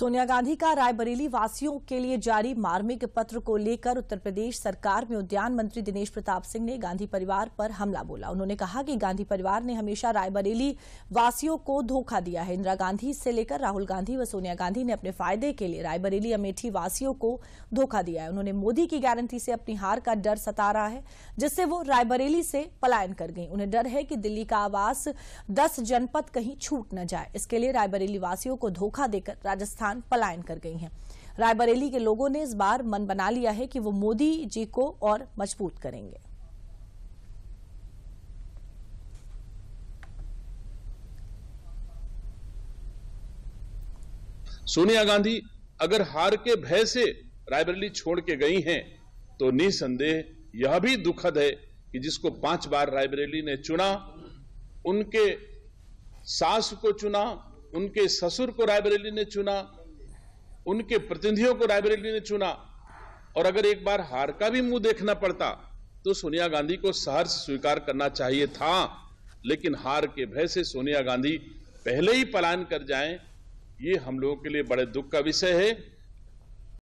सोनिया गांधी का रायबरेली वासियों के लिए जारी मार्मिक पत्र को लेकर उत्तर प्रदेश सरकार में उद्यान मंत्री दिनेश प्रताप सिंह ने गांधी परिवार पर हमला बोला उन्होंने कहा कि गांधी परिवार ने हमेशा रायबरेली वासियों को धोखा दिया है इंदिरा गांधी से लेकर राहुल गांधी व सोनिया गांधी ने अपने फायदे के लिए रायबरेली अमेठी वासियों को धोखा दिया है उन्होंने मोदी की गारंटी से अपनी हार का डर सता रहा है जिससे वो रायबरेली से पलायन कर गई उन्हें डर है कि दिल्ली का आवास दस जनपद कहीं छूट न जाए इसके लिए रायबरेली वासियों को धोखा देकर राजस्थान स्थान पलायन कर गई हैं रायबरेली के लोगों ने इस बार मन बना लिया है कि वो मोदी जी को और मजबूत करेंगे सोनिया गांधी अगर हार के भय से रायबरेली छोड़ के गई हैं तो निसंदेह यह भी दुखद है कि जिसको पांच बार रायबरेली ने चुना उनके सास को चुना उनके ससुर को रायबरेली ने चुना उनके प्रतिनिधियों को रायबरेली ने चुना और अगर एक बार हार का भी मुंह देखना पड़ता तो सोनिया गांधी को सहर्ष स्वीकार करना चाहिए था लेकिन हार के भय से सोनिया गांधी पहले ही पलायन कर जाएं ये हम लोगों के लिए बड़े दुख का विषय है